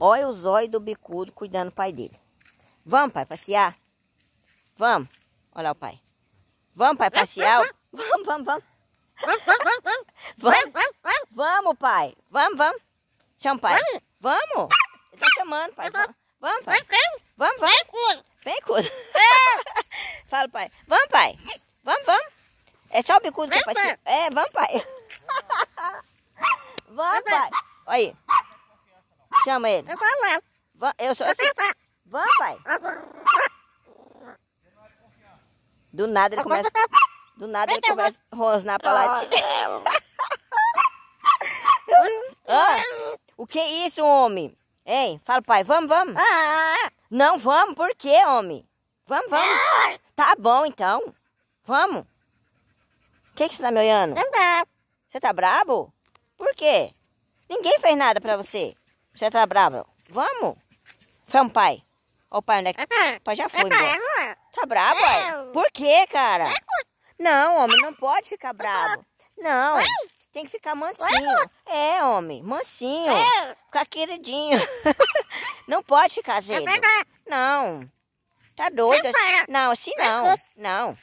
Olha o zóio do bicudo cuidando do pai dele. Vamos, pai, passear? Vamos. Olha o pai. Vamos, pai, passear? Vamos, vamos, vamos. Vamos, vamos, pai. Vamos, vamos. Chama, o pai. Vamos. Ele tá chamando, pai. Vamos, pai. Vamos, vamos. Vem, cudo. Vem, cudo. Fala, pai. Vamos, pai. Vamos, vamos. É só o bicudo que é passear. É, vamos, pai. Vamos, pai. Olha aí. Chama ele. Eu vou lá. Vã, eu sou assim. pai. Do nada ele começa... Do nada ele começa a rosnar pra lá. Ah, o que é isso, homem? Hein? Fala, pai. Vamos, vamos. Ah. Não, vamos. Por quê, homem? Vamos, vamos. Tá bom, então. Vamos. O que, que você tá me olhando? Você tá brabo? Por quê? Ninguém fez nada pra você. Você tá bravo? Vamos? Vamos, é pai. Ô, pai, onde é que... O pai já foi, embora. Tá bravo, pai? Por quê, cara? Não, homem, não pode ficar bravo. Não, tem que ficar mansinho. É, homem, mansinho. Ficar queridinho. Não pode ficar azedo. Não. Tá doido? Não, assim não. Não.